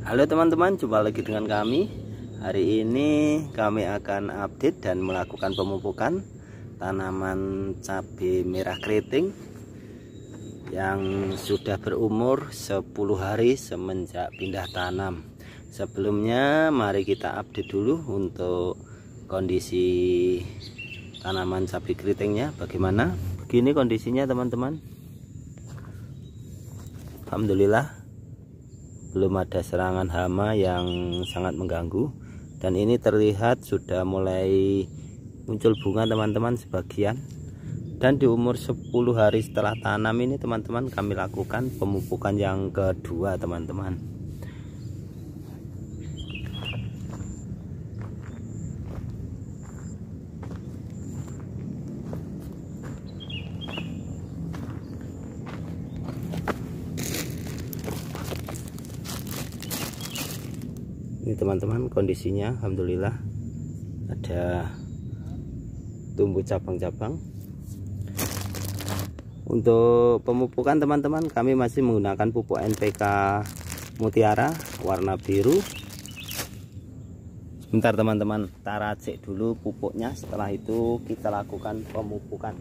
Halo teman-teman, jumpa lagi dengan kami Hari ini kami akan update dan melakukan pemupukan Tanaman cabai merah keriting Yang sudah berumur 10 hari semenjak pindah tanam Sebelumnya mari kita update dulu untuk kondisi tanaman cabai keritingnya bagaimana Begini kondisinya teman-teman Alhamdulillah belum ada serangan hama yang sangat mengganggu dan ini terlihat sudah mulai muncul bunga teman-teman sebagian dan di umur 10 hari setelah tanam ini teman-teman kami lakukan pemupukan yang kedua teman-teman teman-teman kondisinya Alhamdulillah ada tumbuh cabang-cabang untuk pemupukan teman-teman kami masih menggunakan pupuk NPK mutiara warna biru sebentar teman-teman taracik dulu pupuknya setelah itu kita lakukan pemupukan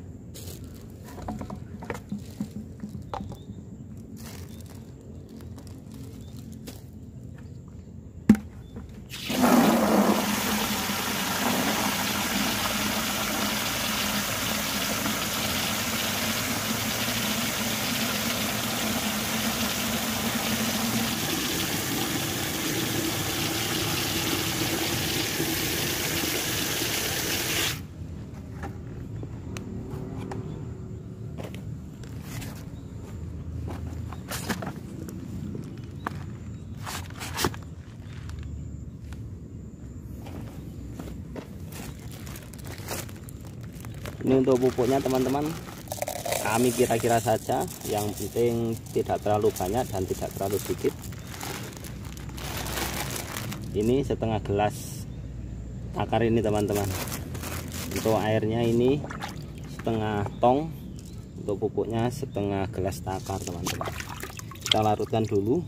ini untuk pupuknya teman-teman kami kira-kira saja yang penting tidak terlalu banyak dan tidak terlalu sedikit ini setengah gelas akar ini teman-teman untuk airnya ini setengah tong untuk pupuknya setengah gelas takar teman-teman kita larutkan dulu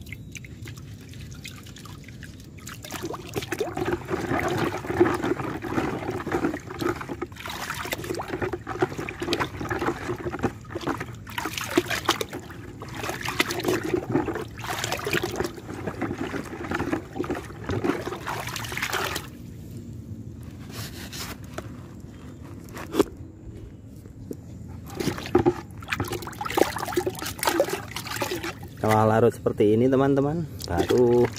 setelah larut seperti ini teman-teman baru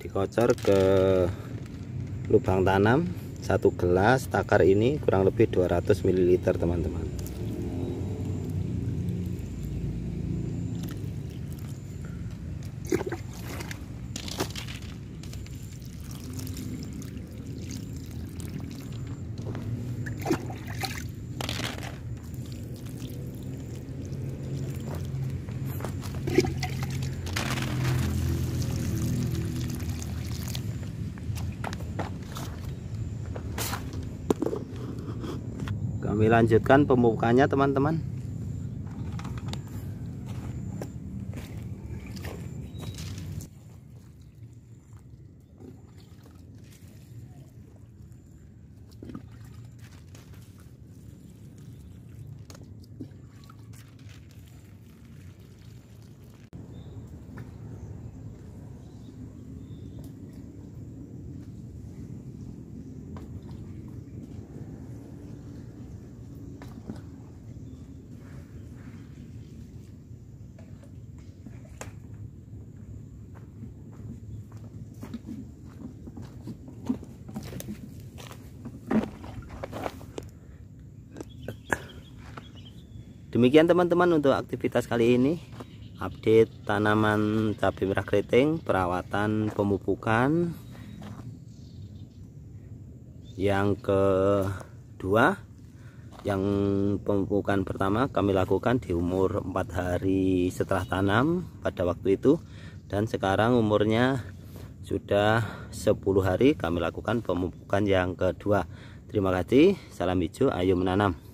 dikocor ke lubang tanam satu gelas takar ini kurang lebih 200 ml teman-teman kami lanjutkan pembukaannya teman-teman demikian teman-teman untuk aktivitas kali ini update tanaman cabai merah keriting perawatan pemupukan yang kedua yang pemupukan pertama kami lakukan di umur 4 hari setelah tanam pada waktu itu dan sekarang umurnya sudah 10 hari kami lakukan pemupukan yang kedua terima kasih salam hijau ayo menanam